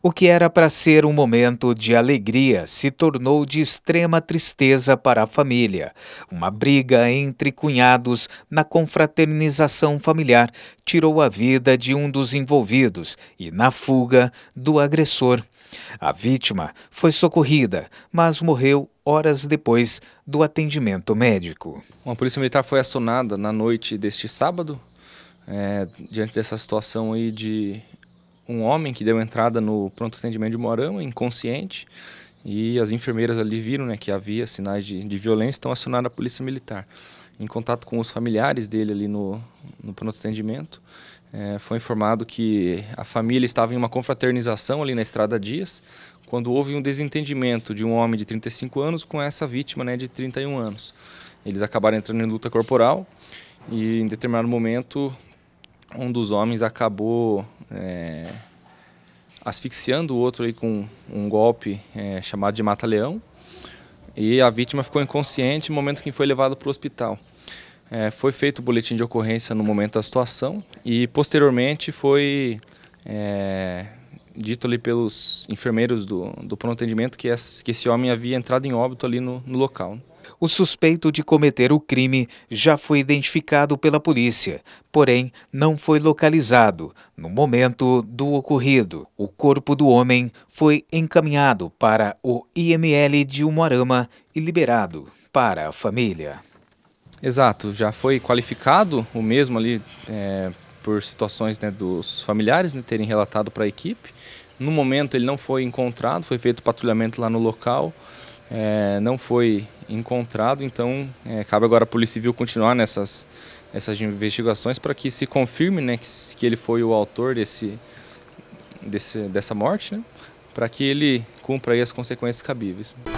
O que era para ser um momento de alegria se tornou de extrema tristeza para a família. Uma briga entre cunhados na confraternização familiar tirou a vida de um dos envolvidos e, na fuga, do agressor. A vítima foi socorrida, mas morreu horas depois do atendimento médico. Uma polícia militar foi acionada na noite deste sábado, é, diante dessa situação aí de um homem que deu entrada no pronto atendimento de Moarama, inconsciente, e as enfermeiras ali viram né, que havia sinais de, de violência, então acionaram a polícia militar. Em contato com os familiares dele ali no, no pronto atendimento, é, foi informado que a família estava em uma confraternização ali na Estrada Dias, quando houve um desentendimento de um homem de 35 anos com essa vítima né, de 31 anos. Eles acabaram entrando em luta corporal e em determinado momento um dos homens acabou é, asfixiando o outro aí com um golpe é, chamado de mata-leão e a vítima ficou inconsciente no momento que foi levada para o hospital. É, foi feito o boletim de ocorrência no momento da situação e posteriormente foi é, dito ali pelos enfermeiros do, do pronto atendimento que, esse homem havia entrado em óbito ali no, no local o suspeito de cometer o crime já foi identificado pela polícia, porém não foi localizado. No momento do ocorrido, o corpo do homem foi encaminhado para o IML de Umuarama e liberado para a família. Exato, já foi qualificado o mesmo ali é, por situações né, dos familiares né, terem relatado para a equipe. No momento ele não foi encontrado, foi feito patrulhamento lá no local é, não foi encontrado, então é, cabe agora à Polícia Civil continuar nessas essas investigações para que se confirme né, que, que ele foi o autor desse, desse dessa morte, né, para que ele cumpra as consequências cabíveis.